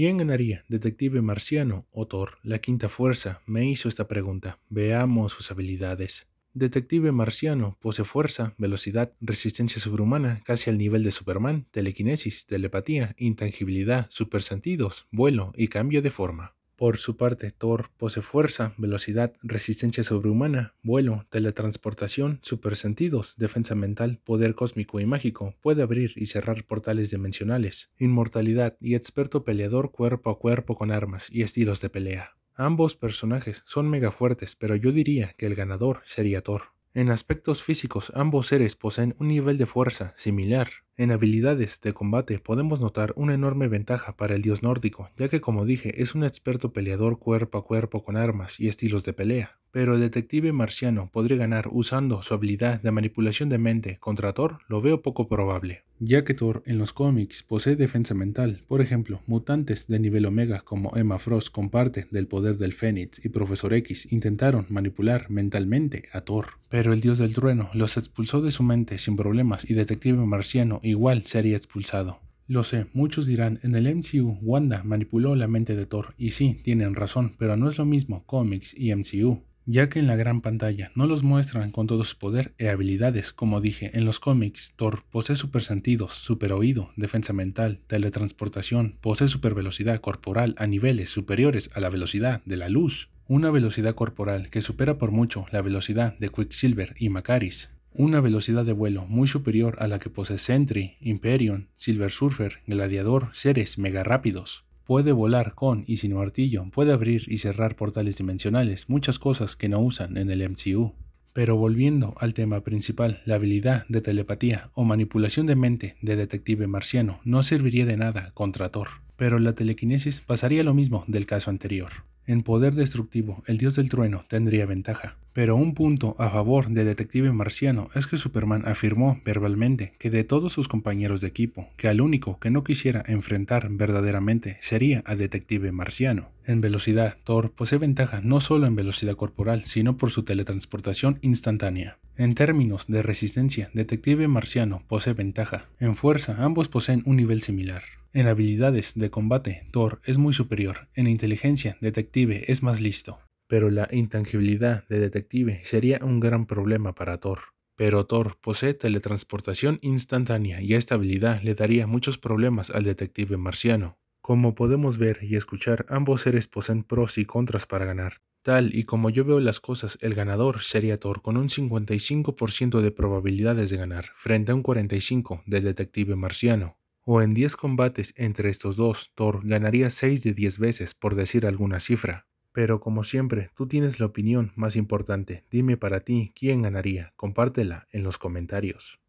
¿Quién ganaría? Detective marciano o Thor, la quinta fuerza, me hizo esta pregunta. Veamos sus habilidades. Detective marciano, posee fuerza, velocidad, resistencia sobrehumana, casi al nivel de Superman, telequinesis, telepatía, intangibilidad, supersentidos, vuelo y cambio de forma. Por su parte, Thor posee fuerza, velocidad, resistencia sobrehumana, vuelo, teletransportación, supersentidos, defensa mental, poder cósmico y mágico, puede abrir y cerrar portales dimensionales, inmortalidad y experto peleador cuerpo a cuerpo con armas y estilos de pelea. Ambos personajes son mega fuertes, pero yo diría que el ganador sería Thor. En aspectos físicos, ambos seres poseen un nivel de fuerza similar, en habilidades de combate podemos notar una enorme ventaja para el dios nórdico, ya que como dije es un experto peleador cuerpo a cuerpo con armas y estilos de pelea, pero el detective marciano podría ganar usando su habilidad de manipulación de mente contra Thor, lo veo poco probable, ya que Thor en los cómics posee defensa mental, por ejemplo, mutantes de nivel omega como Emma Frost con parte del poder del Fénix y Profesor X intentaron manipular mentalmente a Thor, pero el dios del trueno los expulsó de su mente sin problemas y detective marciano igual sería expulsado. Lo sé, muchos dirán, en el MCU Wanda manipuló la mente de Thor, y sí, tienen razón, pero no es lo mismo cómics y MCU, ya que en la gran pantalla no los muestran con todo su poder e habilidades, como dije, en los cómics Thor posee super oído, defensa mental, teletransportación, posee velocidad corporal a niveles superiores a la velocidad de la luz, una velocidad corporal que supera por mucho la velocidad de Quicksilver y Macaris una velocidad de vuelo muy superior a la que posee Sentry, Imperion, Silver Surfer, Gladiador, seres mega rápidos. Puede volar con y sin martillo, puede abrir y cerrar portales dimensionales, muchas cosas que no usan en el MCU. Pero volviendo al tema principal, la habilidad de telepatía o manipulación de mente de detective marciano no serviría de nada contra Thor, pero la telequinesis pasaría lo mismo del caso anterior. En poder destructivo, el dios del trueno tendría ventaja. Pero un punto a favor de Detective Marciano es que Superman afirmó verbalmente que de todos sus compañeros de equipo, que al único que no quisiera enfrentar verdaderamente sería a Detective Marciano. En velocidad, Thor posee ventaja no solo en velocidad corporal, sino por su teletransportación instantánea. En términos de resistencia, Detective Marciano posee ventaja. En fuerza, ambos poseen un nivel similar. En habilidades de combate, Thor es muy superior. En inteligencia, Detective es más listo. Pero la intangibilidad de Detective sería un gran problema para Thor. Pero Thor posee teletransportación instantánea y esta habilidad le daría muchos problemas al detective marciano. Como podemos ver y escuchar, ambos seres poseen pros y contras para ganar. Tal y como yo veo las cosas, el ganador sería Thor con un 55% de probabilidades de ganar, frente a un 45% del detective marciano o en 10 combates entre estos dos, Thor ganaría 6 de 10 veces, por decir alguna cifra. Pero como siempre, tú tienes la opinión más importante. Dime para ti quién ganaría. Compártela en los comentarios.